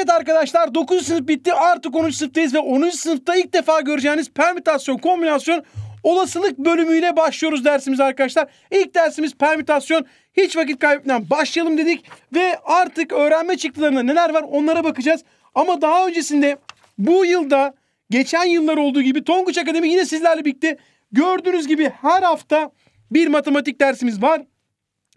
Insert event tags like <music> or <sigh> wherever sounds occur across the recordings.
Evet arkadaşlar 9. sınıf bitti artık 10. sınıftayız ve 10. sınıfta ilk defa göreceğiniz permütasyon kombinasyon olasılık bölümüyle başlıyoruz dersimiz arkadaşlar. İlk dersimiz permütasyon hiç vakit kaybetmeden başlayalım dedik ve artık öğrenme çıktılarında neler var onlara bakacağız. Ama daha öncesinde bu yılda geçen yıllar olduğu gibi Tonguç Akademi yine sizlerle birlikte gördüğünüz gibi her hafta bir matematik dersimiz var.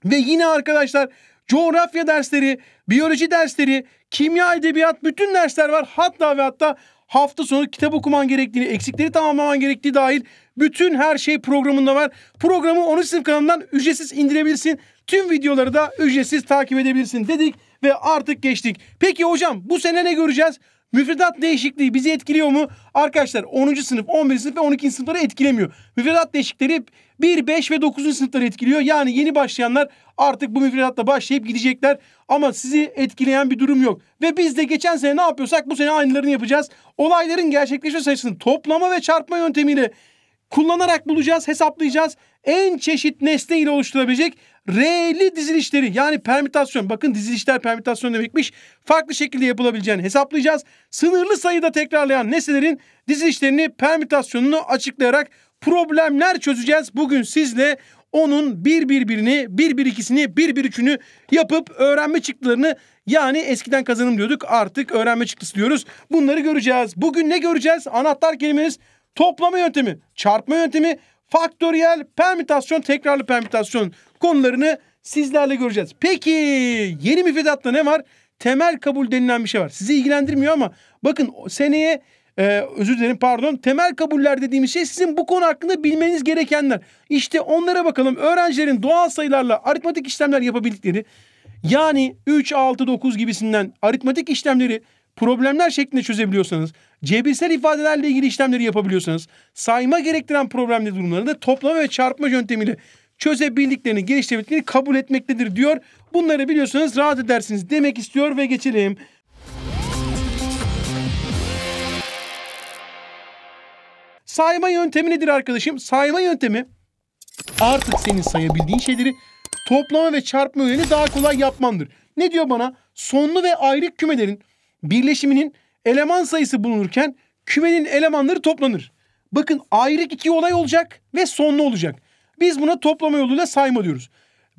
Ve yine arkadaşlar coğrafya dersleri, biyoloji dersleri, kimya, edebiyat bütün dersler var. Hatta ve hatta hafta sonu kitap okuman gerektiğini, eksikleri tamamlaman gerektiği dahil bütün her şey programında var. Programı 10. sınıf kanalından ücretsiz indirebilirsin. Tüm videoları da ücretsiz takip edebilirsin dedik ve artık geçtik. Peki hocam bu sene ne göreceğiz? Müfredat değişikliği bizi etkiliyor mu? Arkadaşlar 10. sınıf, 11. sınıf ve 12. sınıfları etkilemiyor. Müfredat değişikleri 1, 5 ve 9. sınıfları etkiliyor. Yani yeni başlayanlar artık bu müfredatla başlayıp gidecekler. Ama sizi etkileyen bir durum yok. Ve biz de geçen sene ne yapıyorsak bu sene aynılarını yapacağız. Olayların gerçekleşme sayısını toplama ve çarpma yöntemiyle kullanarak bulacağız, hesaplayacağız. En çeşit nesne ile oluşturabilecek R'li dizilişleri yani permütasyon bakın dizilişler permütasyon demekmiş. Farklı şekilde yapılabileceğini hesaplayacağız. Sınırlı sayıda tekrarlayan nesnelerin dizilişlerini permütasyonunu açıklayarak problemler çözeceğiz. Bugün sizle onun bir bir birini, bir bir ikisini, bir bir üçünü yapıp öğrenme çıktılarını yani eskiden kazanım diyorduk artık öğrenme çıktısı diyoruz. Bunları göreceğiz. Bugün ne göreceğiz? Anahtar kelimeniz toplama yöntemi, çarpma yöntemi, faktöriyel, permütasyon, tekrarlı permütasyon konularını sizlerle göreceğiz. Peki yeni müfredatta ne var? Temel kabul denilen bir şey var. Sizi ilgilendirmiyor ama bakın seneye e, özür dilerim pardon temel kabuller dediğimiz şey sizin bu konu hakkında bilmeniz gerekenler. İşte onlara bakalım öğrencilerin doğal sayılarla aritmatik işlemler yapabildikleri yani 3, 6, 9 gibisinden aritmatik işlemleri problemler şeklinde çözebiliyorsanız cebirsel ifadelerle ilgili işlemleri yapabiliyorsanız sayma gerektiren problemli durumlarında toplama ve çarpma yöntemiyle çözebildiklerini, geliştirebildiklerini kabul etmektedir diyor. Bunları biliyorsanız rahat edersiniz demek istiyor ve geçelim. Sayma yöntemi nedir arkadaşım? Sayma yöntemi artık senin sayabildiğin şeyleri toplama ve çarpma yönünü daha kolay yapmandır. Ne diyor bana? Sonlu ve ayrık kümelerin birleşiminin eleman sayısı bulunurken kümenin elemanları toplanır. Bakın ayrık iki olay olacak ve sonlu olacak. Biz buna toplama yoluyla sayma diyoruz.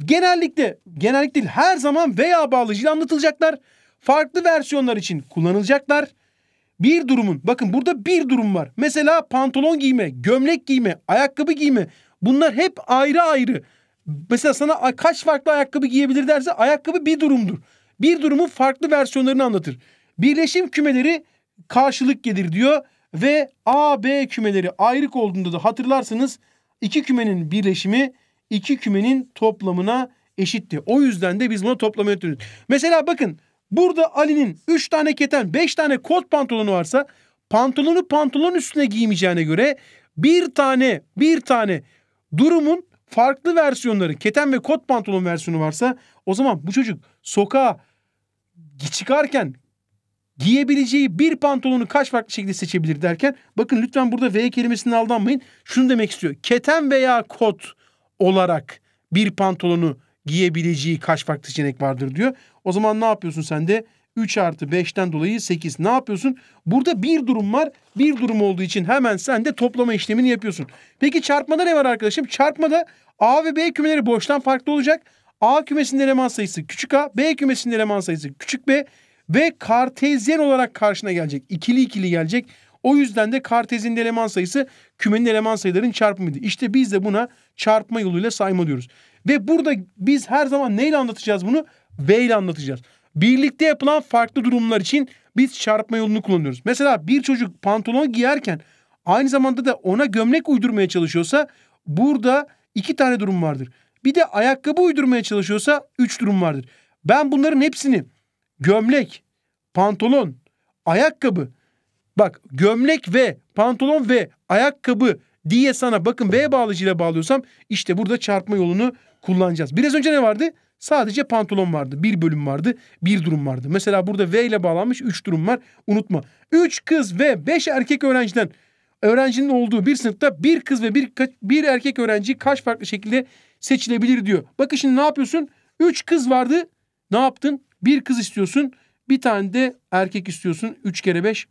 Genellikle, genellikle değil her zaman veya bağlacıyla anlatılacaklar. Farklı versiyonlar için kullanılacaklar. Bir durumun, bakın burada bir durum var. Mesela pantolon giyme, gömlek giyme, ayakkabı giyme. Bunlar hep ayrı ayrı. Mesela sana kaç farklı ayakkabı giyebilir derse ayakkabı bir durumdur. Bir durumun farklı versiyonlarını anlatır. Birleşim kümeleri karşılık gelir diyor ve A, B kümeleri ayrık olduğunda da hatırlarsınız iki kümenin birleşimi iki kümenin toplamına eşitti. O yüzden de biz bunu toplama yönetiyoruz. Mesela bakın burada Ali'nin 3 tane keten 5 tane kot pantolonu varsa pantolonu pantolon üstüne giymeyeceğine göre bir tane bir tane durumun farklı versiyonları keten ve kot pantolon versiyonu varsa o zaman bu çocuk sokağa çıkarken giyebileceği bir pantolonu kaç farklı şekilde seçebilir derken bakın lütfen burada V kelimesinden aldanmayın. Şunu demek istiyor. Keten veya kot olarak bir pantolonu giyebileceği kaç farklı seçenek vardır diyor. O zaman ne yapıyorsun sen de? 3 artı 5'ten dolayı 8. Ne yapıyorsun? Burada bir durum var. Bir durum olduğu için hemen sen de toplama işlemini yapıyorsun. Peki çarpmada ne var arkadaşım? Çarpmada A ve B kümeleri boştan farklı olacak. A kümesinin eleman sayısı küçük A, B kümesinin eleman sayısı küçük B ve kartezyen olarak karşına gelecek. İkili ikili gelecek. O yüzden de kartezin eleman sayısı kümenin eleman sayılarının çarpımıydı. İşte biz de buna çarpma yoluyla sayma diyoruz. Ve burada biz her zaman neyle anlatacağız bunu? V ile anlatacağız. Birlikte yapılan farklı durumlar için biz çarpma yolunu kullanıyoruz. Mesela bir çocuk pantolon giyerken aynı zamanda da ona gömlek uydurmaya çalışıyorsa burada iki tane durum vardır. Bir de ayakkabı uydurmaya çalışıyorsa üç durum vardır. Ben bunların hepsini gömlek, pantolon, ayakkabı. Bak gömlek ve pantolon ve ayakkabı diye sana bakın V bağlacıyla bağlıyorsam işte burada çarpma yolunu kullanacağız. Biraz önce ne vardı? Sadece pantolon vardı. Bir bölüm vardı. Bir durum vardı. Mesela burada V ile bağlanmış üç durum var. Unutma. Üç kız ve beş erkek öğrenciden öğrencinin olduğu bir sınıfta bir kız ve bir, bir erkek öğrenci kaç farklı şekilde seçilebilir diyor. Bakın şimdi ne yapıyorsun? Üç kız vardı. Ne yaptın? Bir kız istiyorsun bir tane de erkek istiyorsun. 3 kere 5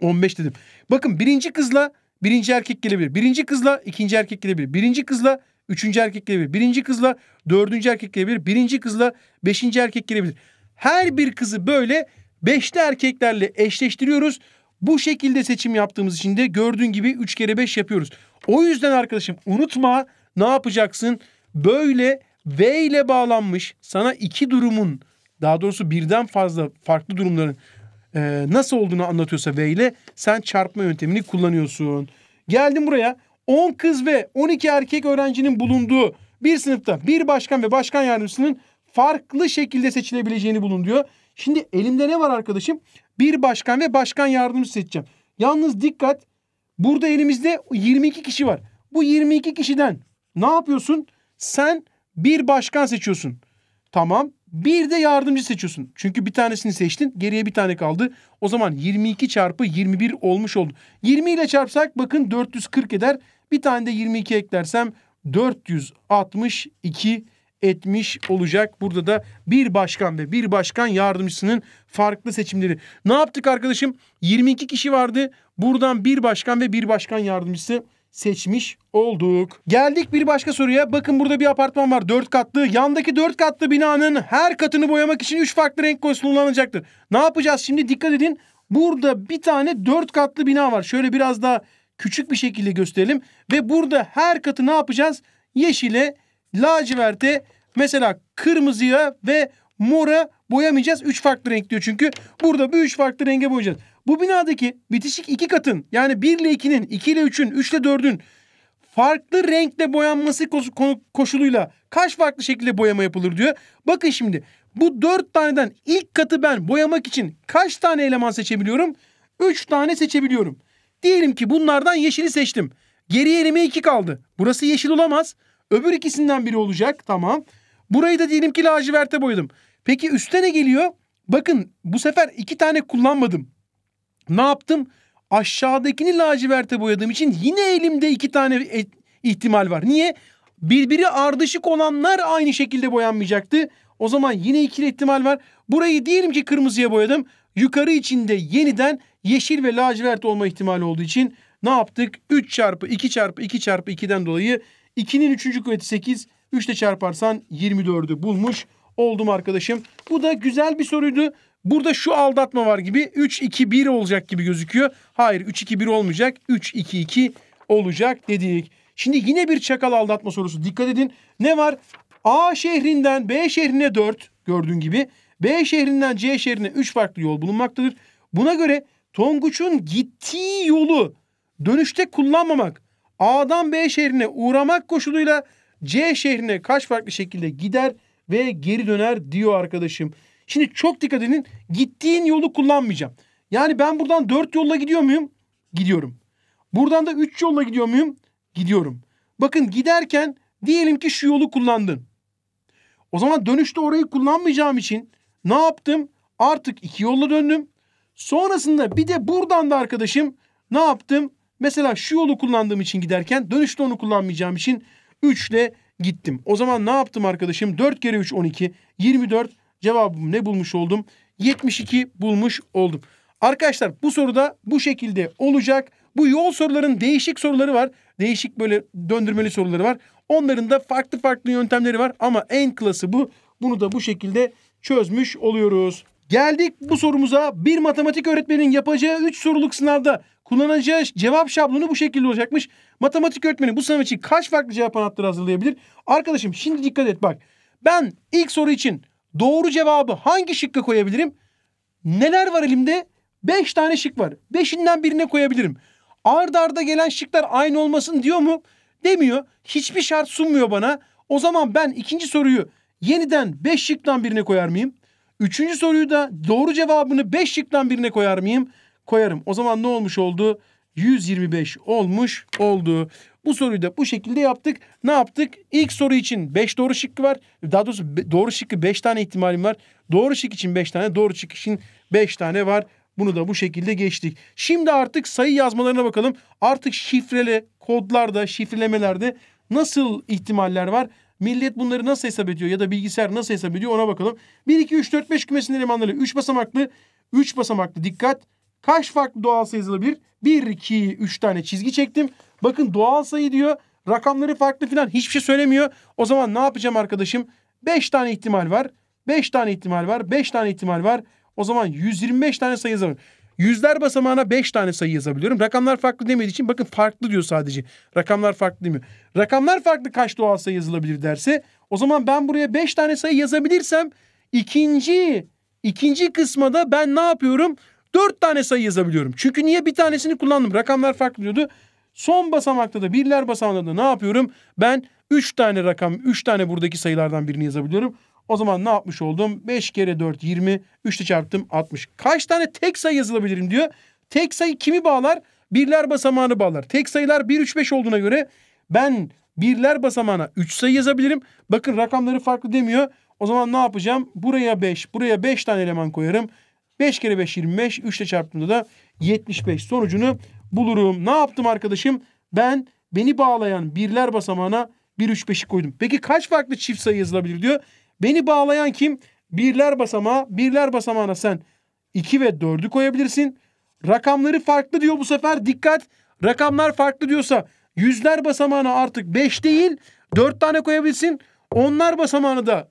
15 dedim. Bakın birinci kızla birinci erkek gelebilir. Birinci kızla ikinci erkek gelebilir. Birinci kızla üçüncü erkek gelebilir. Birinci kızla dördüncü erkek gelebilir. Birinci kızla beşinci erkek gelebilir. Her bir kızı böyle beşli erkeklerle eşleştiriyoruz. Bu şekilde seçim yaptığımız için de gördüğün gibi 3 kere 5 yapıyoruz. O yüzden arkadaşım unutma ne yapacaksın? Böyle V ile bağlanmış sana iki durumun daha doğrusu birden fazla farklı durumların e, nasıl olduğunu anlatıyorsa V ile sen çarpma yöntemini kullanıyorsun. Geldim buraya 10 kız ve 12 erkek öğrencinin bulunduğu bir sınıfta bir başkan ve başkan yardımcısının farklı şekilde seçilebileceğini bulunuyor. Şimdi elimde ne var arkadaşım? Bir başkan ve başkan yardımcısı seçeceğim. Yalnız dikkat burada elimizde 22 kişi var. Bu 22 kişiden ne yapıyorsun? Sen bir başkan seçiyorsun. Tamam bir de yardımcı seçiyorsun. Çünkü bir tanesini seçtin. Geriye bir tane kaldı. O zaman 22 çarpı 21 olmuş oldu. 20 ile çarpsak bakın 440 eder. Bir tane de 22 eklersem 462 etmiş olacak. Burada da bir başkan ve bir başkan yardımcısının farklı seçimleri. Ne yaptık arkadaşım? 22 kişi vardı. Buradan bir başkan ve bir başkan yardımcısı seçmiş olduk. Geldik bir başka soruya. Bakın burada bir apartman var. Dört katlı. Yandaki dört katlı binanın her katını boyamak için üç farklı renk koyu kullanacaktır. Ne yapacağız şimdi? Dikkat edin. Burada bir tane dört katlı bina var. Şöyle biraz daha küçük bir şekilde gösterelim. Ve burada her katı ne yapacağız? Yeşile, laciverte, mesela kırmızıya ve mora boyamayacağız. Üç farklı renk diyor çünkü. Burada bu üç farklı renge boyayacağız. Bu binadaki bitişik iki katın yani 1 ile 2'nin, 2 ile 3'ün, 3 ile 4'ün farklı renkle boyanması koşuluyla kaç farklı şekilde boyama yapılır diyor. Bakın şimdi bu 4 taneden ilk katı ben boyamak için kaç tane eleman seçebiliyorum? 3 tane seçebiliyorum. Diyelim ki bunlardan yeşili seçtim. Geriye elime 2 kaldı. Burası yeşil olamaz. Öbür ikisinden biri olacak. Tamam. Burayı da diyelim ki laciverte boyadım. Peki üstte ne geliyor? Bakın bu sefer iki tane kullanmadım. Ne yaptım? Aşağıdakini laciverte boyadığım için yine elimde iki tane e, ihtimal var. Niye? Birbiri ardışık olanlar aynı şekilde boyanmayacaktı. O zaman yine iki ihtimal var. Burayı diyelim ki kırmızıya boyadım. Yukarı içinde yeniden yeşil ve lacivert olma ihtimali olduğu için ne yaptık? 3 çarpı 2 çarpı 2 çarpı 2'den dolayı 2'nin 3. kuvveti 8. 3 ile çarparsan 24'ü bulmuş oldum arkadaşım. Bu da güzel bir soruydu. Burada şu aldatma var gibi 3-2-1 olacak gibi gözüküyor. Hayır 3-2-1 olmayacak 3-2-2 olacak dedik. Şimdi yine bir çakal aldatma sorusu. Dikkat edin ne var? A şehrinden B şehrine 4 gördüğün gibi. B şehrinden C şehrine 3 farklı yol bulunmaktadır. Buna göre Tonguç'un gittiği yolu dönüşte kullanmamak, A'dan B şehrine uğramak koşuluyla C şehrine kaç farklı şekilde gider ve geri döner diyor arkadaşım. Şimdi çok dikkat edin. Gittiğin yolu kullanmayacağım. Yani ben buradan dört yolla gidiyor muyum? Gidiyorum. Buradan da üç yolla gidiyor muyum? Gidiyorum. Bakın giderken diyelim ki şu yolu kullandın. O zaman dönüşte orayı kullanmayacağım için ne yaptım? Artık iki yolla döndüm. Sonrasında bir de buradan da arkadaşım ne yaptım? Mesela şu yolu kullandığım için giderken dönüşte onu kullanmayacağım için 3 ile gittim. O zaman ne yaptım arkadaşım? 4 kere 3 12. 24 cevabım ne bulmuş oldum? 72 bulmuş oldum. Arkadaşlar bu soruda bu şekilde olacak. Bu yol soruların değişik soruları var. Değişik böyle döndürmeli soruları var. Onların da farklı farklı yöntemleri var ama en klası bu. Bunu da bu şekilde çözmüş oluyoruz. Geldik bu sorumuza. Bir matematik öğretmenin yapacağı 3 soruluk sınavda kullanacağı cevap şablonu bu şekilde olacakmış. Matematik öğretmeni bu sınav için kaç farklı cevap anahtarı hazırlayabilir? Arkadaşım şimdi dikkat et bak. Ben ilk soru için Doğru cevabı hangi şıkka koyabilirim? Neler var elimde? Beş tane şık var. Beşinden birine koyabilirim. Arda arda gelen şıklar aynı olmasın diyor mu? Demiyor. Hiçbir şart sunmuyor bana. O zaman ben ikinci soruyu yeniden beş şıktan birine koyar mıyım? Üçüncü soruyu da doğru cevabını beş şıktan birine koyar mıyım? Koyarım. O zaman ne olmuş oldu? 125 olmuş oldu. Bu soruyu da bu şekilde yaptık. Ne yaptık? İlk soru için 5 doğru şıkkı var. Daha doğrusu doğru şıkkı 5 tane ihtimalim var. Doğru şık için 5 tane, doğru şık için 5 tane var. Bunu da bu şekilde geçtik. Şimdi artık sayı yazmalarına bakalım. Artık şifreli kodlarda, şifrelemelerde nasıl ihtimaller var? Millet bunları nasıl hesap ediyor ya da bilgisayar nasıl hesap ediyor ona bakalım. 1, 2, 3, 4, 5 kümesinin elemanları 3 basamaklı, 3 basamaklı dikkat. Kaç farklı doğal sayı yazılabilir? 1, 2, 3 tane çizgi çektim. Bakın doğal sayı diyor. Rakamları farklı falan hiçbir şey söylemiyor. O zaman ne yapacağım arkadaşım? 5 tane ihtimal var. 5 tane ihtimal var. 5 tane ihtimal var. O zaman 125 tane sayı yazabilirim. Yüzler basamağına 5 tane sayı yazabiliyorum. Rakamlar farklı demediği için bakın farklı diyor sadece. Rakamlar farklı demiyor. Rakamlar farklı kaç doğal sayı yazılabilir derse o zaman ben buraya 5 tane sayı yazabilirsem ikinci ikinci kısmada ben ne yapıyorum? Dört tane sayı yazabiliyorum. Çünkü niye bir tanesini kullandım. Rakamlar farklı diyordu. Son basamakta da birler basamağında da ne yapıyorum? Ben üç tane rakam, üç tane buradaki sayılardan birini yazabiliyorum. O zaman ne yapmış oldum? 5 kere 4 20, 3 ile çarptım 60. Kaç tane tek sayı yazılabilirim diyor. Tek sayı kimi bağlar? Birler basamağını bağlar. Tek sayılar 1, 3, 5 olduğuna göre ben birler basamağına 3 sayı yazabilirim. Bakın rakamları farklı demiyor. O zaman ne yapacağım? Buraya 5, buraya 5 tane eleman koyarım. 5 kere 5 25. 3 ile çarptığımda da 75 sonucunu bulurum. Ne yaptım arkadaşım? Ben beni bağlayan birler basamağına 1 3 5'i koydum. Peki kaç farklı çift sayı yazılabilir diyor. Beni bağlayan kim? Birler basamağı. Birler basamağına sen 2 ve 4'ü koyabilirsin. Rakamları farklı diyor bu sefer. Dikkat. Rakamlar farklı diyorsa yüzler basamağına artık 5 değil 4 tane koyabilirsin. Onlar basamağını da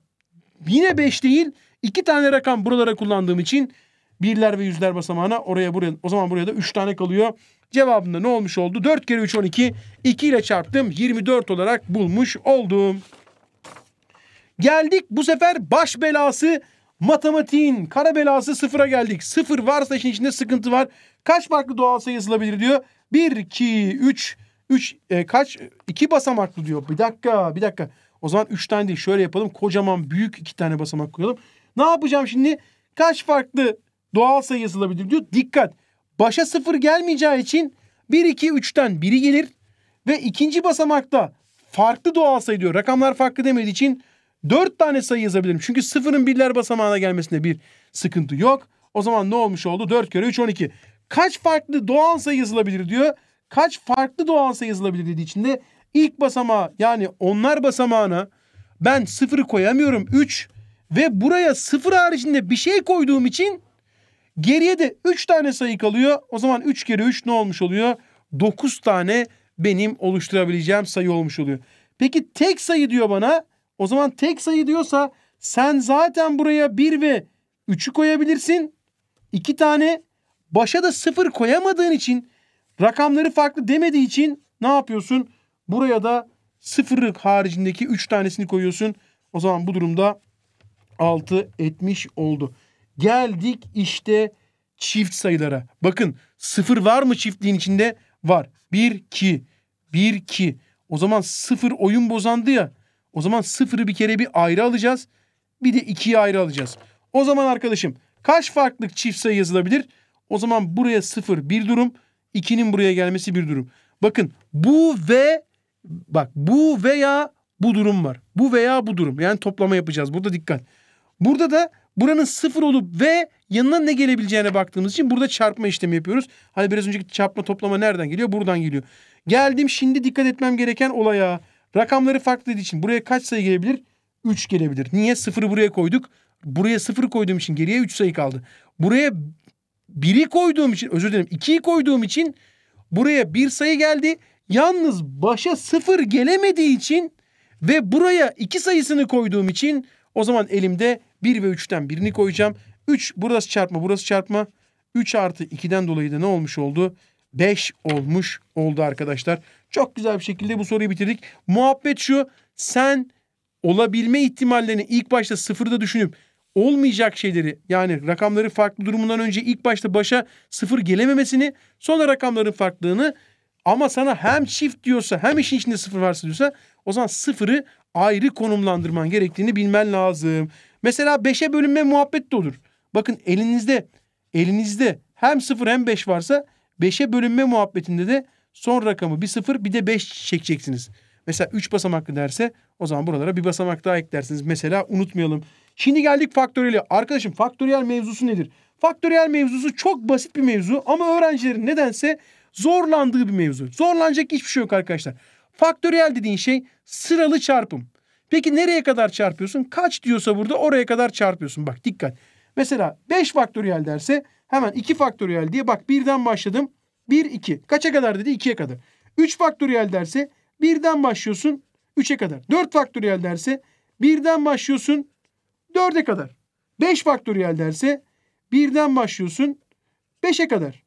yine 5 değil 2 tane rakam buralara kullandığım için Birler ve yüzler basamağına oraya buraya o zaman buraya da 3 tane kalıyor. Cevabında ne olmuş oldu? 4 kere 3 12. 2 ile çarptım. 24 olarak bulmuş oldum. Geldik bu sefer baş belası matematiğin kara belası sıfıra geldik. Sıfır varsa işin içinde sıkıntı var. Kaç farklı doğal sayı yazılabilir diyor. 1, 2, 3, 3 e, kaç? 2 basamaklı diyor. Bir dakika bir dakika. O zaman 3 tane değil şöyle yapalım. Kocaman büyük 2 tane basamak koyalım. Ne yapacağım şimdi? Kaç farklı doğal sayı yazılabilir diyor. Dikkat! Başa sıfır gelmeyeceği için 1, 2, 3'ten biri gelir ve ikinci basamakta farklı doğal sayı diyor. Rakamlar farklı demediği için 4 tane sayı yazabilirim. Çünkü sıfırın birler basamağına gelmesinde bir sıkıntı yok. O zaman ne olmuş oldu? 4 kere 3 12. Kaç farklı doğal sayı yazılabilir diyor. Kaç farklı doğal sayı yazılabilir dediği için de ilk basamağa yani onlar basamağına ben sıfırı koyamıyorum 3 ve buraya sıfır haricinde bir şey koyduğum için Geriye de 3 tane sayı kalıyor. O zaman 3 kere 3 ne olmuş oluyor? 9 tane benim oluşturabileceğim sayı olmuş oluyor. Peki tek sayı diyor bana. O zaman tek sayı diyorsa sen zaten buraya 1 ve 3'ü koyabilirsin. 2 tane başa da 0 koyamadığın için rakamları farklı demediği için ne yapıyorsun? Buraya da 0 haricindeki 3 tanesini koyuyorsun. O zaman bu durumda 6 etmiş oldu. Geldik işte çift sayılara. Bakın sıfır var mı çiftliğin içinde? Var. 1 2 1 2. O zaman sıfır oyun bozandı ya. O zaman sıfırı bir kere bir ayrı alacağız. Bir de ikiyi ayrı alacağız. O zaman arkadaşım kaç farklı çift sayı yazılabilir? O zaman buraya sıfır bir durum. 2'nin buraya gelmesi bir durum. Bakın bu ve bak bu veya bu durum var. Bu veya bu durum. Yani toplama yapacağız. Burada dikkat. Burada da Buranın sıfır olup ve yanına ne gelebileceğine baktığımız için burada çarpma işlemi yapıyoruz. Hani biraz önceki çarpma toplama nereden geliyor? Buradan geliyor. Geldim şimdi dikkat etmem gereken olaya. Rakamları farklı dediği için buraya kaç sayı gelebilir? 3 gelebilir. Niye? Sıfırı buraya koyduk. Buraya sıfır koyduğum için geriye 3 sayı kaldı. Buraya 1'i koyduğum için özür dilerim 2'yi koyduğum için buraya 1 sayı geldi. Yalnız başa sıfır gelemediği için ve buraya 2 sayısını koyduğum için o zaman elimde 1 ve 3'ten birini koyacağım. 3 burası çarpma burası çarpma. 3 artı 2'den dolayı da ne olmuş oldu? 5 olmuş oldu arkadaşlar. Çok güzel bir şekilde bu soruyu bitirdik. Muhabbet şu sen olabilme ihtimallerini ilk başta sıfırda düşünüp olmayacak şeyleri yani rakamları farklı durumundan önce ilk başta başa sıfır gelememesini sonra rakamların farklılığını ama sana hem çift diyorsa hem işin içinde sıfır varsa diyorsa o zaman sıfırı ayrı konumlandırman gerektiğini bilmen lazım. Mesela beşe bölünme muhabbet de olur. Bakın elinizde elinizde hem sıfır hem beş varsa beşe bölünme muhabbetinde de son rakamı bir sıfır bir de beş çekeceksiniz. Mesela üç basamaklı derse o zaman buralara bir basamak daha eklersiniz. Mesela unutmayalım. Şimdi geldik faktöriyel. Arkadaşım faktöriyel mevzusu nedir? Faktöriyel mevzusu çok basit bir mevzu ama öğrencilerin nedense zorlandığı bir mevzu. Zorlanacak hiçbir şey yok arkadaşlar. Faktöriyel dediğin şey sıralı çarpım. Peki nereye kadar çarpıyorsun? Kaç diyorsa burada oraya kadar çarpıyorsun. Bak dikkat. Mesela 5 faktöriyel derse hemen 2 faktöriyel diye bak birden başladım. 1, 2. Kaça kadar dedi? 2'ye kadar. 3 faktöriyel derse birden başlıyorsun 3'e kadar. 4 faktöriyel derse birden başlıyorsun 4'e kadar. 5 faktöriyel derse birden başlıyorsun 5'e kadar.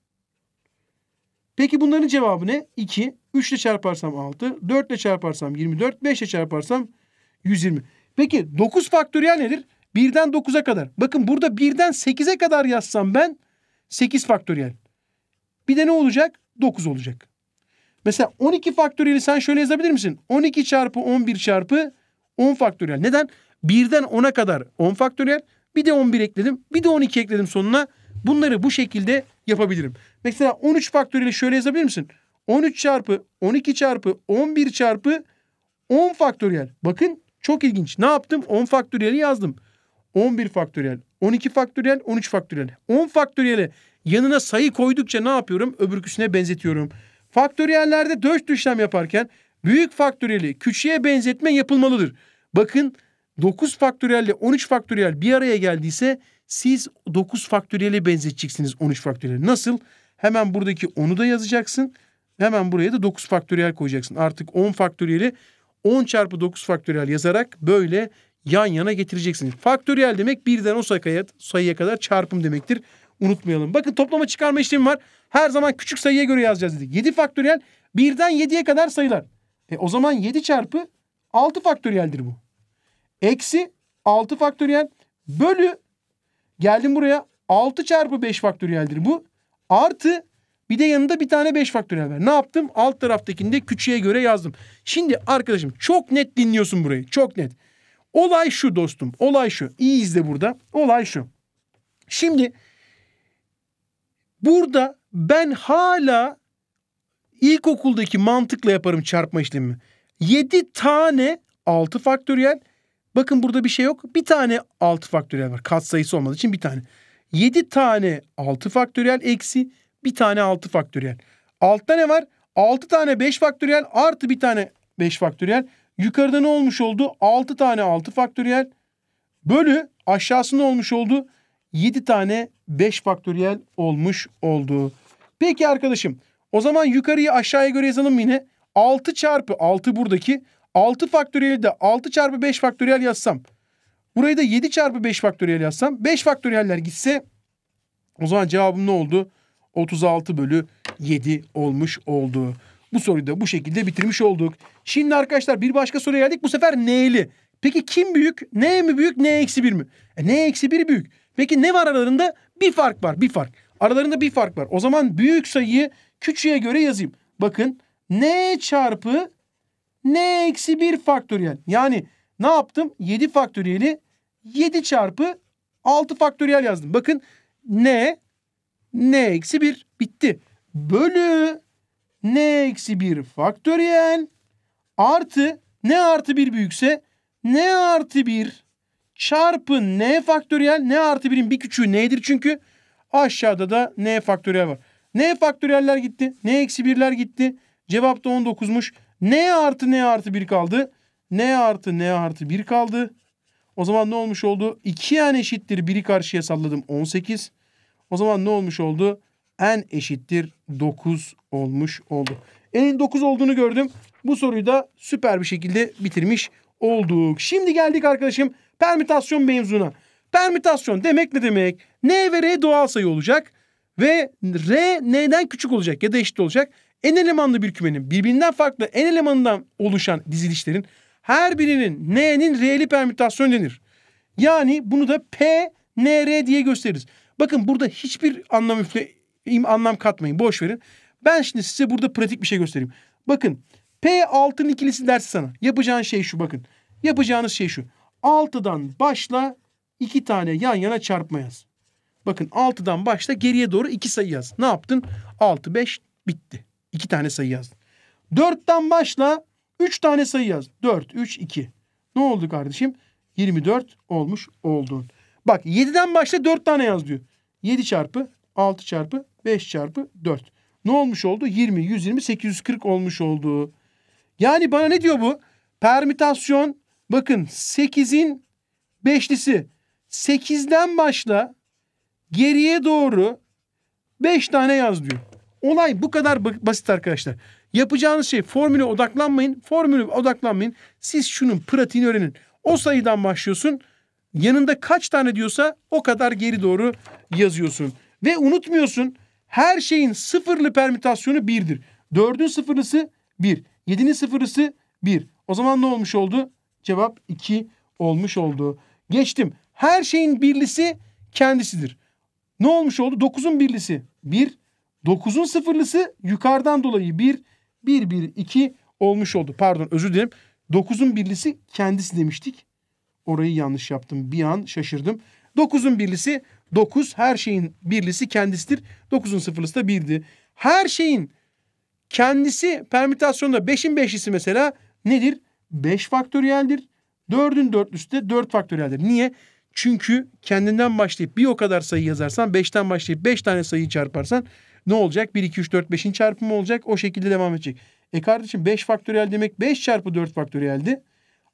Peki bunların cevabı ne? 2. 3 ile çarparsam 6. 4 ile çarparsam 24. 5 ile çarparsam 120. Peki 9 faktöriyel nedir? 1'den 9'a kadar. Bakın burada 1'den 8'e kadar yazsam ben 8 faktöriyel. Bir de ne olacak? 9 olacak. Mesela 12 faktöriyeli sen şöyle yazabilir misin? 12 çarpı 11 çarpı 10 faktöriyel. Neden? 1'den 10'a kadar 10 faktöriyel. Bir de 11 ekledim. Bir de 12 ekledim sonuna. Bunları bu şekilde yapabilirim. Mesela 13 faktöriyeli şöyle yazabilir misin? 13 çarpı 12 çarpı 11 çarpı 10 faktöriyel. Bakın çok ilginç. Ne yaptım? 10 faktöriyeli yazdım. 11 faktöriyel, 12 faktöriyel, 13 faktöriyel. 10 faktöriyeli yanına sayı koydukça ne yapıyorum? Öbürküsüne benzetiyorum. Faktöriyellerde 4 işlem yaparken büyük faktöriyeli küçüğe benzetme yapılmalıdır. Bakın 9 faktöriyelle 13 faktöriyel bir araya geldiyse siz 9 faktöriyeli benzeteceksiniz 13 faktöriyeli. Nasıl? Hemen buradaki 10'u da yazacaksın. Hemen buraya da 9 faktöriyel koyacaksın. Artık 10 faktöriyeli 10 çarpı 9 faktöriyel yazarak böyle yan yana getireceksiniz. Faktöriyel demek birden o sayıya, sayıya kadar çarpım demektir. Unutmayalım. Bakın toplama çıkarma işlemi var. Her zaman küçük sayıya göre yazacağız dedi. 7 faktöriyel birden 7'ye kadar sayılar. E o zaman 7 çarpı 6 faktöriyeldir bu. Eksi 6 faktöriyel bölü geldim buraya 6 çarpı 5 faktöriyeldir bu. Artı bir de yanında bir tane 5 faktöriyel var. Ne yaptım? Alt taraftakinde küçüğe göre yazdım. Şimdi arkadaşım çok net dinliyorsun burayı. Çok net. Olay şu dostum. Olay şu. İyi izle burada. Olay şu. Şimdi burada ben hala ilkokuldaki mantıkla yaparım çarpma işlemi. 7 tane 6 faktöriyel. Bakın burada bir şey yok. Bir tane 6 faktöriyel var. Kat sayısı olmadığı için bir tane. 7 tane 6 faktöriyel eksi bir tane 6 faktöriyel. Altta ne var? 6 tane 5 faktöriyel artı bir tane 5 faktöriyel. Yukarıda ne olmuş oldu? 6 tane 6 faktöriyel bölü aşağısında olmuş oldu? 7 tane 5 faktöriyel olmuş oldu. Peki arkadaşım o zaman yukarıyı aşağıya göre yazalım yine. 6 çarpı 6 buradaki 6 faktöriyeli de 6 çarpı 5 faktöriyel yazsam. Burayı da 7 çarpı 5 faktöriyel yazsam 5 faktöriyeller gitse o zaman cevabım ne oldu? 36 bölü 7 olmuş oldu. Bu soruyu da bu şekilde bitirmiş olduk. Şimdi arkadaşlar bir başka soruya geldik. Bu sefer neyli? Peki kim büyük? N mi büyük? N eksi 1 mi? E, N eksi 1 büyük. Peki ne var aralarında? Bir fark var. Bir fark. Aralarında bir fark var. O zaman büyük sayıyı küçüğe göre yazayım. Bakın N çarpı N eksi 1 faktöriyel. Yani ne yaptım? 7 faktöriyeli 7 çarpı 6 faktöriyel yazdım. Bakın N n eksi 1 bitti. Bölü n eksi 1 faktöriyel artı n artı 1 büyükse n artı 1 çarpı n faktöriyel n artı 1'in bir küçüğü n'dir çünkü aşağıda da n faktöriyel var. n faktöriyeller gitti. n eksi 1'ler gitti. Cevap da 19'muş. n artı n artı 1 kaldı. n artı n artı 1 kaldı. O zaman ne olmuş oldu? 2 yani eşittir 1'i karşıya salladım 18. O zaman ne olmuş oldu? N eşittir 9 olmuş oldu. N'in 9 olduğunu gördüm. Bu soruyu da süper bir şekilde bitirmiş olduk. Şimdi geldik arkadaşım permütasyon mevzuna. Permütasyon demek ne demek? N ve R doğal sayı olacak. Ve R N'den küçük olacak ya da eşit olacak. N elemanlı bir kümenin birbirinden farklı N elemanından oluşan dizilişlerin her birinin N'nin R'li permütasyon denir. Yani bunu da P, N, R diye gösteririz. Bakın burada hiçbir anlam üfle, anlam katmayın. Boş verin. Ben şimdi size burada pratik bir şey göstereyim. Bakın P altın ikilisi dersi sana. Yapacağın şey şu bakın. Yapacağınız şey şu. 6'dan başla iki tane yan yana çarpma yaz. Bakın 6'dan başla geriye doğru iki sayı yaz. Ne yaptın? 6, 5 bitti. İki tane sayı yazdın. 4'ten başla 3 tane sayı yaz. 4, 3, 2. Ne oldu kardeşim? 24 olmuş oldun. Bak 7'den başla 4 tane yaz diyor. 7 çarpı 6 çarpı 5 çarpı 4. Ne olmuş oldu? 20, 120, 840 olmuş oldu. Yani bana ne diyor bu? Permütasyon bakın 8'in 5'lisi. 8'den başla geriye doğru 5 tane yaz diyor. Olay bu kadar basit arkadaşlar. Yapacağınız şey formüle odaklanmayın. Formüle odaklanmayın. Siz şunun pratiğini öğrenin. O sayıdan başlıyorsun. Yanında kaç tane diyorsa o kadar geri doğru yazıyorsun. Ve unutmuyorsun her şeyin sıfırlı permütasyonu birdir. Dördün sıfırlısı bir. Yedinin sıfırlısı bir. O zaman ne olmuş oldu? Cevap iki olmuş oldu. Geçtim. Her şeyin birlisi kendisidir. Ne olmuş oldu? Dokuzun birlisi bir. Dokuzun sıfırlısı yukarıdan dolayı bir. Bir, bir, iki olmuş oldu. Pardon özür dilerim. Dokuzun birlisi kendisi demiştik. Orayı yanlış yaptım. Bir an şaşırdım. 9'un birlisi 9 her şeyin birlisi kendisidir. 9'un sıfırlısı da 1'di. Her şeyin kendisi permütasyonda 5'in 5'lisi mesela nedir? 5 faktöriyeldir. 4'ün 4'lüsü de 4 faktöriyeldir. Niye? Çünkü kendinden başlayıp bir o kadar sayı yazarsan 5'ten başlayıp 5 tane sayıyı çarparsan ne olacak? 1, 2, 3, 4, 5'in çarpımı olacak. O şekilde devam edecek. E kardeşim 5 faktöriyel demek 5 çarpı 4 faktöriyeldi.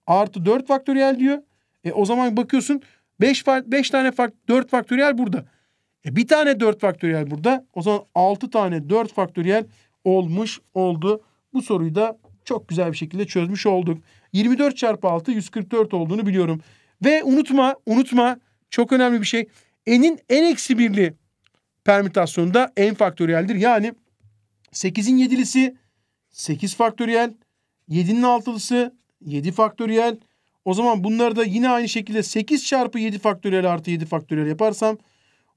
Artı 4 faktöriyel diyor. E o zaman bakıyorsun 5 5 tane fark 4 faktöriyel burada. E bir tane 4 faktöriyel burada. O zaman 6 tane 4 faktöriyel olmuş oldu. Bu soruyu da çok güzel bir şekilde çözmüş olduk. 24 çarpı 6 144 olduğunu biliyorum. Ve unutma unutma çok önemli bir şey. N'in en eksi birli permütasyonda n faktöriyeldir. Yani 8'in 7'lisi 8 faktöriyel, 7'nin 6'lısı 7 faktöriyel, o zaman bunları da yine aynı şekilde 8 çarpı 7 faktöriyel artı 7 faktöriyel yaparsam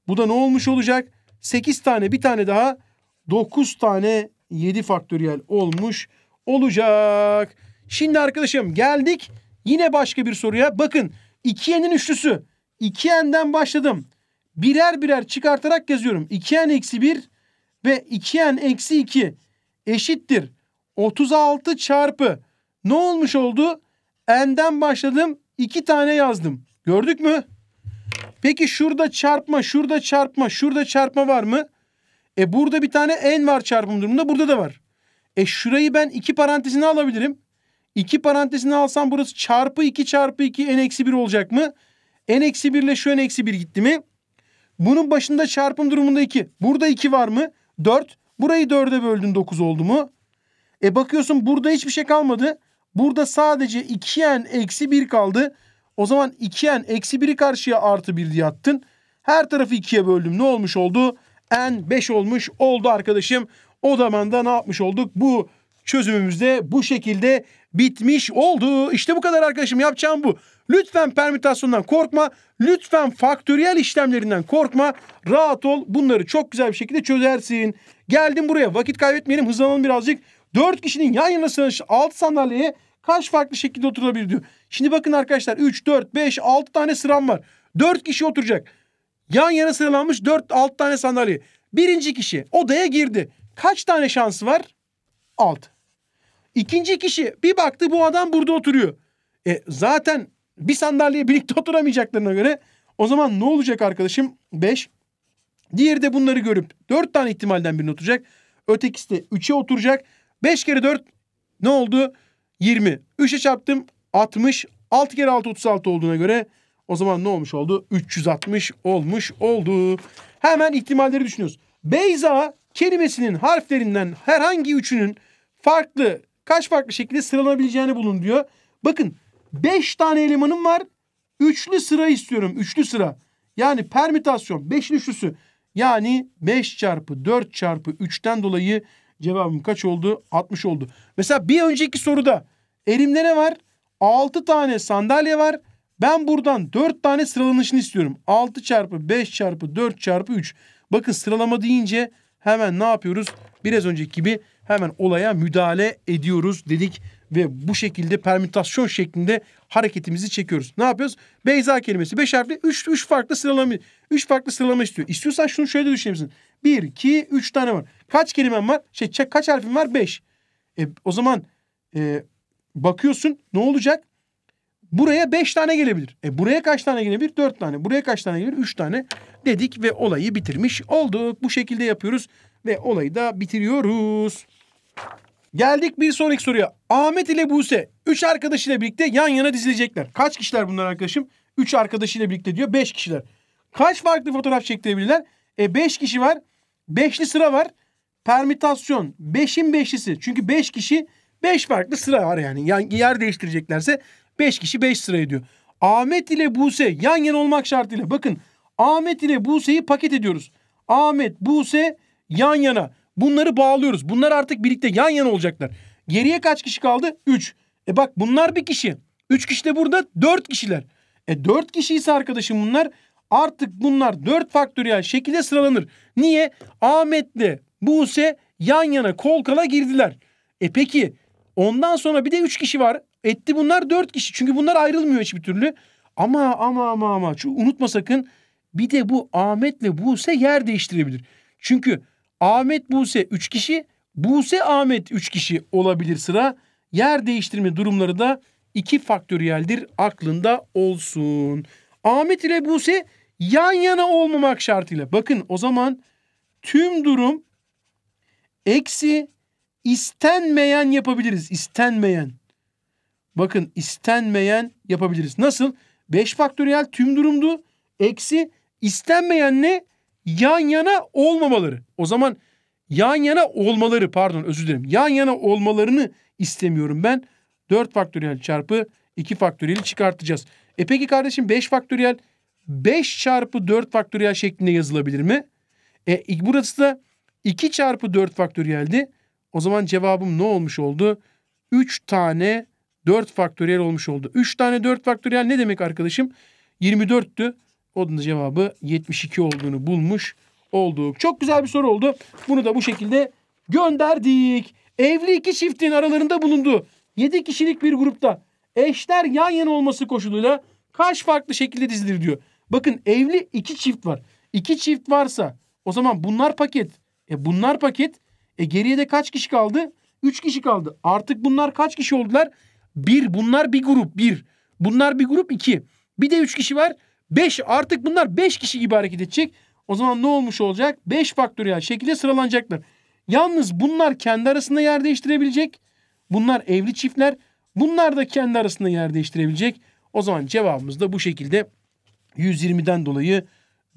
bu da ne olmuş olacak? 8 tane bir tane daha 9 tane 7 faktöriyel olmuş olacak. Şimdi arkadaşım geldik yine başka bir soruya. Bakın 2n'in üçlüsü. 2n'den başladım. Birer birer çıkartarak yazıyorum. 2n eksi 1 ve 2n eksi 2 eşittir. 36 çarpı ne olmuş oldu? N'den başladım. iki tane yazdım. Gördük mü? Peki şurada çarpma, şurada çarpma, şurada çarpma var mı? E burada bir tane n var çarpım durumunda. Burada da var. E şurayı ben iki parantezine alabilirim. İki parantezine alsam burası çarpı 2 çarpı 2 n eksi 1 olacak mı? n eksi 1 ile şu n eksi 1 gitti mi? Bunun başında çarpım durumunda 2. Burada 2 var mı? 4. Burayı 4'e böldün 9 oldu mu? E bakıyorsun burada hiçbir şey kalmadı. Burada sadece 2n eksi 1 kaldı. O zaman 2n eksi 1'i karşıya artı 1 diye attın. Her tarafı 2'ye böldüm. Ne olmuş oldu? n 5 olmuş oldu arkadaşım. O zaman da ne yapmış olduk? Bu çözümümüz de bu şekilde bitmiş oldu. İşte bu kadar arkadaşım yapacağım bu. Lütfen permütasyondan korkma. Lütfen faktöriyel işlemlerinden korkma. Rahat ol. Bunları çok güzel bir şekilde çözersin. Geldim buraya. Vakit kaybetmeyelim. Hızlanalım birazcık. 4 kişinin yan yana sığınış 6 sandalyeye kaç farklı şekilde oturabilir diyor. Şimdi bakın arkadaşlar 3, 4, 5, 6 tane sıram var. 4 kişi oturacak. Yan yana sıralanmış 4, 6 tane sandalye. Birinci kişi odaya girdi. Kaç tane şansı var? 6. İkinci kişi bir baktı bu adam burada oturuyor. E, zaten bir sandalyeye birlikte <laughs> oturamayacaklarına göre o zaman ne olacak arkadaşım? 5. Diğeri de bunları görüp 4 tane ihtimalden birini oturacak. Ötekisi de 3'e oturacak. 5 kere 4 ne oldu? 20. 3'e çarptım 60. 6 kere 6 36 olduğuna göre o zaman ne olmuş oldu? 360 olmuş oldu. Hemen ihtimalleri düşünüyoruz. Beyza kelimesinin harflerinden herhangi üçünün farklı kaç farklı şekilde sıralanabileceğini bulun diyor. Bakın 5 tane elemanım var. Üçlü sıra istiyorum. Üçlü sıra. Yani permütasyon. 5'in üçlüsü. Yani 5 çarpı 4 çarpı 3'ten dolayı Cevabım kaç oldu? 60 oldu. Mesela bir önceki soruda elimde ne var? 6 tane sandalye var. Ben buradan 4 tane sıralanışını istiyorum. 6 çarpı 5 çarpı 4 çarpı 3. Bakın sıralama deyince hemen ne yapıyoruz? Biraz önceki gibi hemen olaya müdahale ediyoruz dedik. Ve bu şekilde permütasyon şeklinde hareketimizi çekiyoruz. Ne yapıyoruz? Beyza kelimesi 5 harfli 3 farklı sıralama 3 farklı sıralama istiyor. İstiyorsan şunu şöyle düşünebilirsin. 1, 2, 3 tane var. Kaç kelimem var? Şey kaç harfim var? 5. E, o zaman e, bakıyorsun ne olacak? Buraya beş tane gelebilir. E buraya kaç tane gelebilir? Dört tane. Buraya kaç tane gelir? Üç tane dedik ve olayı bitirmiş olduk. Bu şekilde yapıyoruz ve olayı da bitiriyoruz. Geldik bir sonraki soruya. Ahmet ile Buse üç arkadaşıyla birlikte yan yana dizilecekler. Kaç kişiler bunlar arkadaşım? Üç arkadaşıyla birlikte diyor. Beş kişiler. Kaç farklı fotoğraf çektirebilirler? E beş kişi var. Beşli sıra var. Permütasyon. Beşin beşlisi. Çünkü beş kişi beş farklı sıra var yani. yani yer değiştireceklerse beş kişi beş sıra ediyor. Ahmet ile Buse yan yana olmak şartıyla. Bakın Ahmet ile Buse'yi paket ediyoruz. Ahmet, Buse yan yana. Bunları bağlıyoruz. Bunlar artık birlikte yan yana olacaklar. Geriye kaç kişi kaldı? Üç. E bak bunlar bir kişi. Üç kişi de burada dört kişiler. E dört kişi ise arkadaşım bunlar Artık bunlar dört faktöriyel şekilde sıralanır. Niye? Ahmet'le Buse yan yana kol kola girdiler. E peki ondan sonra bir de üç kişi var. Etti bunlar dört kişi. Çünkü bunlar ayrılmıyor hiçbir türlü. Ama ama ama ama şu unutma sakın. Bir de bu Ahmet'le Buse yer değiştirebilir. Çünkü Ahmet Buse üç kişi, Buse Ahmet üç kişi olabilir sıra. Yer değiştirme durumları da iki faktöriyeldir aklında olsun. Ahmet ile Buse Yan yana olmamak şartıyla. Bakın o zaman tüm durum eksi istenmeyen yapabiliriz. İstenmeyen. Bakın istenmeyen yapabiliriz. Nasıl? 5 faktöriyel tüm durumdu. Eksi istenmeyenle Yan yana olmamaları. O zaman yan yana olmaları pardon özür dilerim. Yan yana olmalarını istemiyorum ben. 4 faktöriyel çarpı 2 faktöriyeli çıkartacağız. E peki kardeşim 5 faktöriyel 5 çarpı 4 faktöriyel şeklinde yazılabilir mi? E, burası da 2 çarpı 4 faktöriyeldi. O zaman cevabım ne olmuş oldu? 3 tane 4 faktöriyel olmuş oldu. 3 tane 4 faktöriyel ne demek arkadaşım? 24'tü. Onun da cevabı 72 olduğunu bulmuş olduk. Çok güzel bir soru oldu. Bunu da bu şekilde gönderdik. Evli iki çiftin aralarında bulunduğu 7 kişilik bir grupta eşler yan yana olması koşuluyla kaç farklı şekilde dizilir diyor. Bakın evli iki çift var. İki çift varsa o zaman bunlar paket. E bunlar paket. E geriye de kaç kişi kaldı? Üç kişi kaldı. Artık bunlar kaç kişi oldular? Bir. Bunlar bir grup. Bir. Bunlar bir grup iki. Bir de üç kişi var. Beş. Artık bunlar beş kişi gibi hareket edecek. O zaman ne olmuş olacak? Beş faktöriyel şekilde sıralanacaklar. Yalnız bunlar kendi arasında yer değiştirebilecek. Bunlar evli çiftler. Bunlar da kendi arasında yer değiştirebilecek. O zaman cevabımız da bu şekilde 120'den dolayı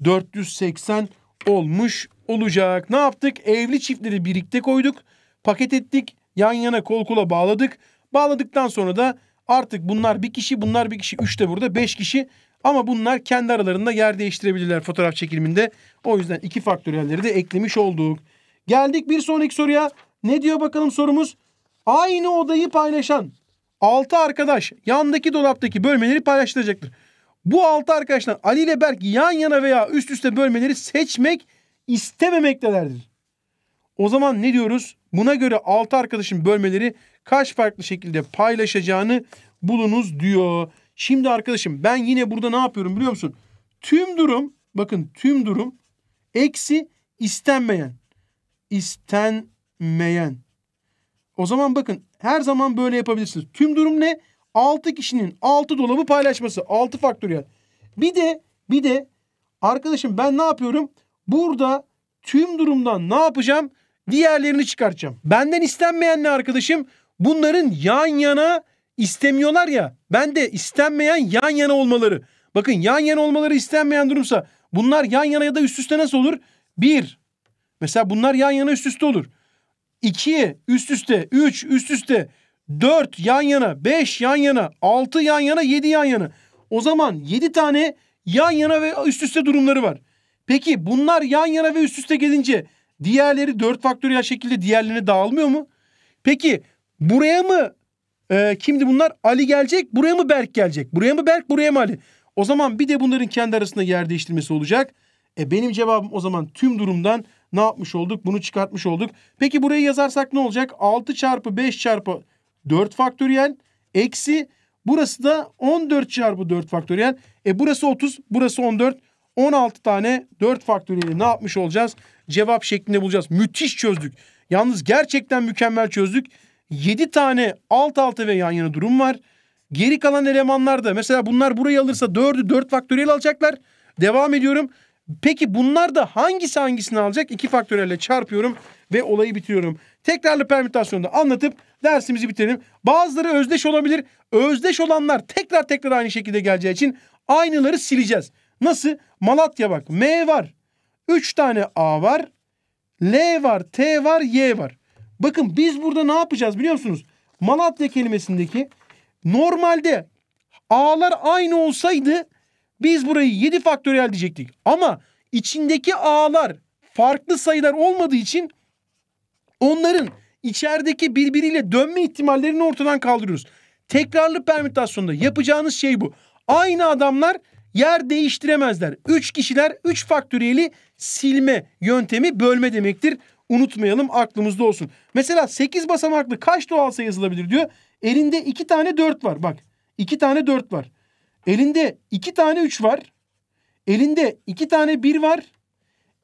480 olmuş olacak. Ne yaptık? Evli çiftleri birlikte koyduk. Paket ettik. Yan yana kol kola bağladık. Bağladıktan sonra da artık bunlar bir kişi, bunlar bir kişi. Üç de burada, beş kişi. Ama bunlar kendi aralarında yer değiştirebilirler fotoğraf çekilminde. O yüzden iki faktöriyelleri de eklemiş olduk. Geldik bir sonraki soruya. Ne diyor bakalım sorumuz? Aynı odayı paylaşan altı arkadaş yandaki dolaptaki bölmeleri paylaştıracaktır. Bu altı arkadaşlar Ali ile Berk yan yana veya üst üste bölmeleri seçmek istememektelerdir. O zaman ne diyoruz? Buna göre altı arkadaşın bölmeleri kaç farklı şekilde paylaşacağını bulunuz diyor. Şimdi arkadaşım ben yine burada ne yapıyorum biliyor musun? Tüm durum bakın tüm durum eksi istenmeyen. İstenmeyen. O zaman bakın her zaman böyle yapabilirsiniz. Tüm durum ne? 6 kişinin 6 dolabı paylaşması. 6 faktöriyel. Bir de bir de arkadaşım ben ne yapıyorum? Burada tüm durumdan ne yapacağım? Diğerlerini çıkartacağım. Benden istenmeyen ne arkadaşım? Bunların yan yana istemiyorlar ya. Ben de istenmeyen yan yana olmaları. Bakın yan yana olmaları istenmeyen durumsa bunlar yan yana ya da üst üste nasıl olur? Bir. Mesela bunlar yan yana üst üste olur. İki üst üste, üç üst üste, 4 yan yana, 5 yan yana, 6 yan yana, 7 yan yana. O zaman 7 tane yan yana ve üst üste durumları var. Peki bunlar yan yana ve üst üste gelince diğerleri 4 faktöriyel şekilde diğerlerine dağılmıyor mu? Peki buraya mı e, kimdi bunlar? Ali gelecek, buraya mı Berk gelecek? Buraya mı Berk, buraya mı Ali? O zaman bir de bunların kendi arasında yer değiştirmesi olacak. E benim cevabım o zaman tüm durumdan ne yapmış olduk? Bunu çıkartmış olduk. Peki burayı yazarsak ne olacak? 6 çarpı 5 çarpı 4 faktöriyel eksi burası da 14 çarpı 4 faktöriyel. E burası 30 burası 14 16 tane 4 faktöriyeli ne yapmış olacağız? Cevap şeklinde bulacağız. Müthiş çözdük. Yalnız gerçekten mükemmel çözdük. 7 tane alt alta ve yan yana durum var. Geri kalan elemanlar da mesela bunlar burayı alırsa 4'ü 4 faktöriyel alacaklar. Devam ediyorum. Peki bunlar da hangisi hangisini alacak? 2 faktöriyelle çarpıyorum ve olayı bitiriyorum. Tekrarlı permütasyonda anlatıp dersimizi bitirelim. Bazıları özdeş olabilir. Özdeş olanlar tekrar tekrar aynı şekilde geleceği için aynıları sileceğiz. Nasıl? Malatya bak. M var. 3 tane A var. L var, T var, Y var. Bakın biz burada ne yapacağız biliyor musunuz? Malatya kelimesindeki normalde A'lar aynı olsaydı biz burayı 7 faktöriyel diyecektik. Ama içindeki A'lar farklı sayılar olmadığı için Onların içerideki birbiriyle dönme ihtimallerini ortadan kaldırıyoruz. Tekrarlı permütasyonda yapacağınız şey bu. Aynı adamlar yer değiştiremezler. Üç kişiler üç faktöriyeli silme yöntemi bölme demektir. Unutmayalım aklımızda olsun. Mesela sekiz basamaklı kaç doğal sayı yazılabilir diyor. Elinde iki tane dört var bak. iki tane dört var. Elinde iki tane üç var. Elinde iki tane bir var.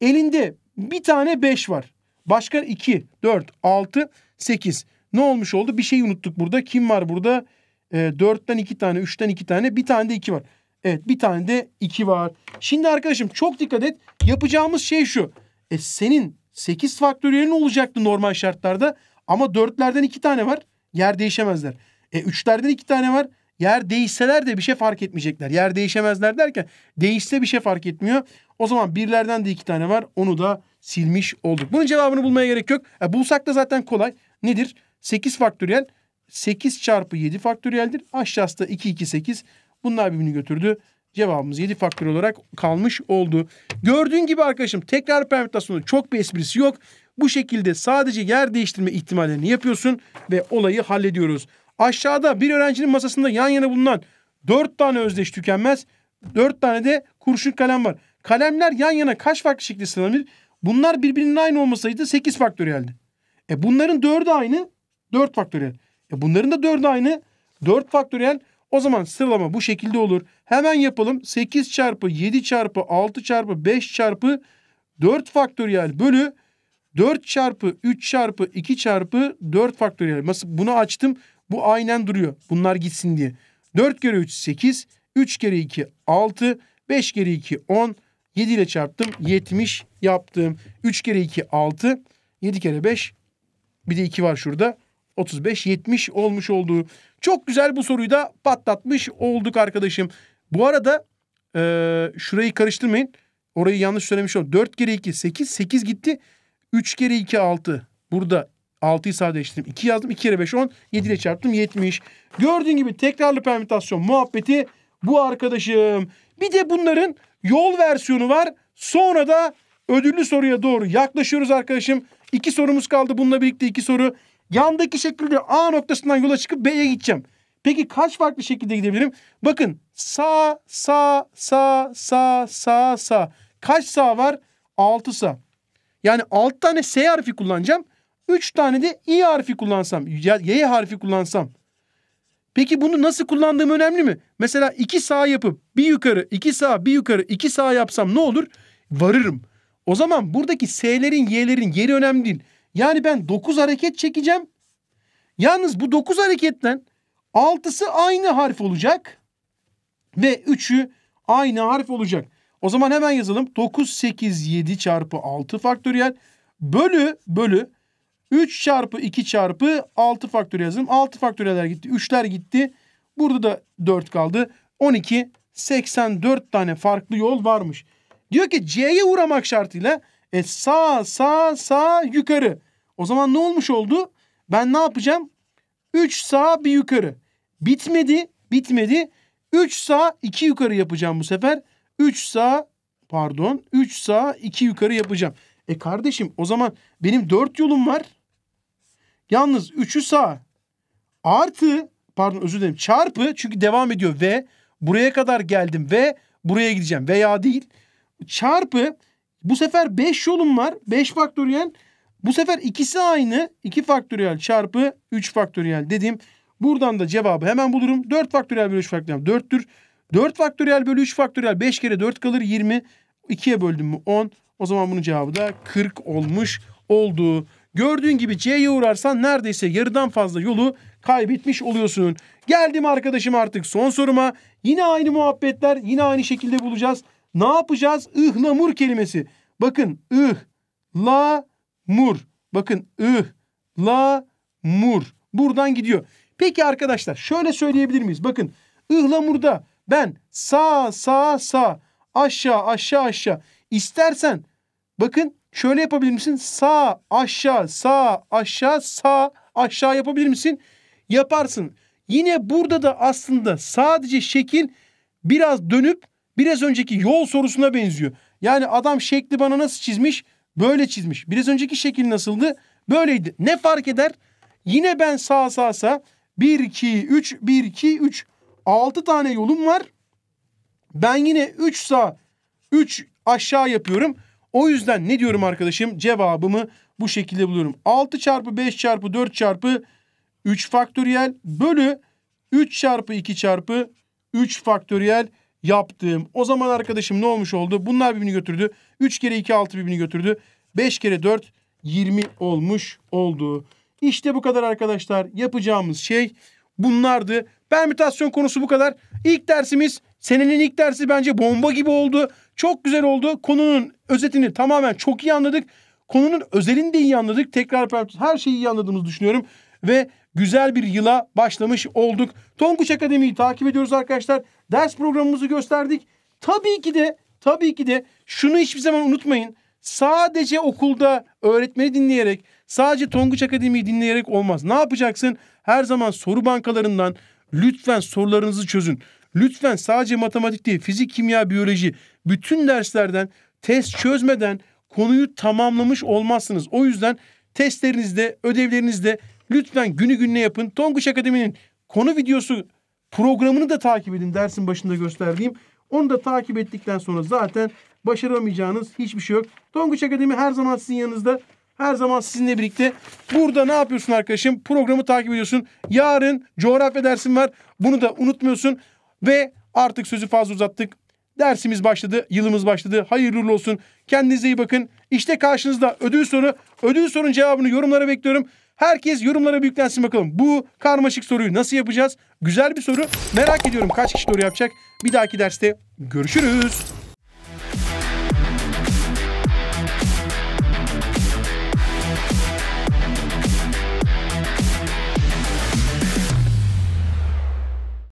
Elinde bir tane beş var. Başka 2, 4, 6, 8. Ne olmuş oldu? Bir şey unuttuk burada. Kim var burada? E, 4'ten 2 tane, 3'ten 2 tane, bir tane de 2 var. Evet bir tane de 2 var. Şimdi arkadaşım çok dikkat et. Yapacağımız şey şu. E, senin 8 faktöriyelin olacaktı normal şartlarda. Ama 4'lerden 2 tane var. Yer değişemezler. E 3'lerden 2 tane var. Yer değişseler de bir şey fark etmeyecekler. Yer değişemezler derken değişse bir şey fark etmiyor. O zaman birlerden de iki tane var. Onu da silmiş olduk. Bunun cevabını bulmaya gerek yok. E, bulsak da zaten kolay. Nedir? 8 faktöriyel 8 çarpı 7 faktöriyeldir. Aşağısı da 2, 2, 8. Bunlar birbirini götürdü. Cevabımız 7 faktör olarak kalmış oldu. Gördüğün gibi arkadaşım tekrar permütasyonu çok bir esprisi yok. Bu şekilde sadece yer değiştirme ihtimallerini yapıyorsun ve olayı hallediyoruz. Aşağıda bir öğrencinin masasında yan yana bulunan dört tane özdeş tükenmez, dört tane de kurşun kalem var. Kalemler yan yana kaç farklı şekilde sıralanır? Bunlar birbirinin aynı olmasaydı sekiz faktöriyeldi. E bunların dördü aynı, dört faktöriyel. E bunların da dördü aynı, dört faktöriyel. O zaman sıralama bu şekilde olur. Hemen yapalım. 8 çarpı 7 çarpı 6 çarpı 5 çarpı 4 faktöriyel bölü 4 çarpı 3 çarpı 2 çarpı 4 faktöriyel. Nasıl bunu açtım. Bu aynen duruyor. Bunlar gitsin diye. 4 kere 3 8. 3 kere 2 6. 5 kere 2 10. 7 ile çarptım. 70 yaptım. 3 kere 2 6. 7 kere 5. Bir de 2 var şurada. 35 70 olmuş olduğu. Çok güzel bu soruyu da patlatmış olduk arkadaşım. Bu arada e, şurayı karıştırmayın. Orayı yanlış söylemiş oldum. 4 kere 2 8. 8 gitti. 3 kere 2 6. Burada 6'yı sadeleştirdim. 2 yazdım. 2 kere 5 10. 7 ile çarptım 70. Gördüğün gibi tekrarlı permütasyon muhabbeti bu arkadaşım. Bir de bunların yol versiyonu var. Sonra da ödüllü soruya doğru yaklaşıyoruz arkadaşım. İki sorumuz kaldı. Bununla birlikte iki soru. Yandaki şekilde A noktasından yola çıkıp B'ye gideceğim. Peki kaç farklı şekilde gidebilirim? Bakın sağ, sağ, sağ, sağ, sağ, sağ. Kaç sağ var? 6 sağ. Yani 6 tane S harfi kullanacağım. Üç tane de i harfi kullansam, y harfi kullansam. Peki bunu nasıl kullandığım önemli mi? Mesela iki sağ yapıp bir yukarı, iki sağ, bir yukarı, iki sağ yapsam ne olur? Varırım. O zaman buradaki s'lerin, y'lerin yeri önemli değil. Yani ben dokuz hareket çekeceğim. Yalnız bu dokuz hareketten altısı aynı harf olacak ve üçü aynı harf olacak. O zaman hemen yazalım. 9, 8, 7 çarpı 6 faktöriyel bölü bölü 3 çarpı 2 çarpı 6 faktör yazdım. 6 faktöreler gitti. 3'ler gitti. Burada da 4 kaldı. 12, 84 tane farklı yol varmış. Diyor ki C'ye uğramak şartıyla e, sağ sağ sağ yukarı. O zaman ne olmuş oldu? Ben ne yapacağım? 3 sağ bir yukarı. Bitmedi. Bitmedi. 3 sağ 2 yukarı yapacağım bu sefer. 3 sağ pardon 3 sağ 2 yukarı yapacağım. E kardeşim o zaman benim 4 yolum var. Yalnız 3'ü sağ artı pardon özür dilerim çarpı çünkü devam ediyor ve buraya kadar geldim ve buraya gideceğim veya değil. Çarpı bu sefer 5 yolum var 5 faktöriyel bu sefer ikisi aynı 2 faktöriyel çarpı 3 faktöriyel dedim. Buradan da cevabı hemen bulurum. 4 faktöriyel bölü 3 faktöriyel 4'tür. 4 faktöriyel bölü 3 faktöriyel 5 kere 4 kalır 20. 2'ye böldüm mü 10. O zaman bunun cevabı da 40 olmuş oldu. Gördüğün gibi C'ye uğrarsan neredeyse yarıdan fazla yolu kaybetmiş oluyorsun. Geldim arkadaşım artık son soruma. Yine aynı muhabbetler yine aynı şekilde bulacağız. Ne yapacağız? Ihlamur kelimesi. Bakın ih la mur. Bakın ih la mur. Buradan gidiyor. Peki arkadaşlar şöyle söyleyebilir miyiz? Bakın ıhlamurda ben sağ sağ sağ aşağı aşağı aşağı İstersen bakın Şöyle yapabilir misin? Sağ aşağı sağ aşağı sağ aşağı yapabilir misin? Yaparsın. Yine burada da aslında sadece şekil biraz dönüp biraz önceki yol sorusuna benziyor. Yani adam şekli bana nasıl çizmiş? Böyle çizmiş. Biraz önceki şekil nasıldı? Böyleydi. Ne fark eder? Yine ben sağ sağ sağ 1 2 3 1 2 3 6 tane yolum var. Ben yine 3 sağ 3 aşağı yapıyorum. O yüzden ne diyorum arkadaşım? Cevabımı bu şekilde buluyorum. 6 çarpı 5 çarpı 4 çarpı 3 faktöriyel bölü 3 çarpı 2 çarpı 3 faktöriyel yaptım. O zaman arkadaşım ne olmuş oldu? Bunlar birbirini götürdü. 3 kere 2 6 birbirini götürdü. 5 kere 4 20 olmuş oldu. İşte bu kadar arkadaşlar. Yapacağımız şey bunlardı. Permütasyon konusu bu kadar. İlk dersimiz Senenin ilk dersi bence bomba gibi oldu. Çok güzel oldu. Konunun özetini tamamen çok iyi anladık. Konunun özelini de iyi anladık. Tekrar her şeyi iyi anladığımızı düşünüyorum. Ve güzel bir yıla başlamış olduk. Tonguç Akademi'yi takip ediyoruz arkadaşlar. Ders programımızı gösterdik. Tabii ki de tabii ki de şunu hiçbir zaman unutmayın. Sadece okulda öğretmeni dinleyerek, sadece Tonguç Akademi'yi dinleyerek olmaz. Ne yapacaksın? Her zaman soru bankalarından lütfen sorularınızı çözün. Lütfen sadece matematik değil, fizik, kimya, biyoloji bütün derslerden test çözmeden konuyu tamamlamış olmazsınız. O yüzden testlerinizde, ödevlerinizde lütfen günü gününe yapın. Tonguç Akademi'nin konu videosu programını da takip edin dersin başında gösterdiğim. Onu da takip ettikten sonra zaten başaramayacağınız hiçbir şey yok. Tonguç Akademi her zaman sizin yanınızda. Her zaman sizinle birlikte. Burada ne yapıyorsun arkadaşım? Programı takip ediyorsun. Yarın coğrafya dersim var. Bunu da unutmuyorsun. Ve artık sözü fazla uzattık. Dersimiz başladı, yılımız başladı. Hayırlı olsun. Kendinize iyi bakın. İşte karşınızda ödül soru. Ödül sorun cevabını yorumlara bekliyorum. Herkes yorumlara büyüklensin bakalım. Bu karmaşık soruyu nasıl yapacağız? Güzel bir soru. Merak ediyorum kaç kişi doğru yapacak. Bir dahaki derste görüşürüz.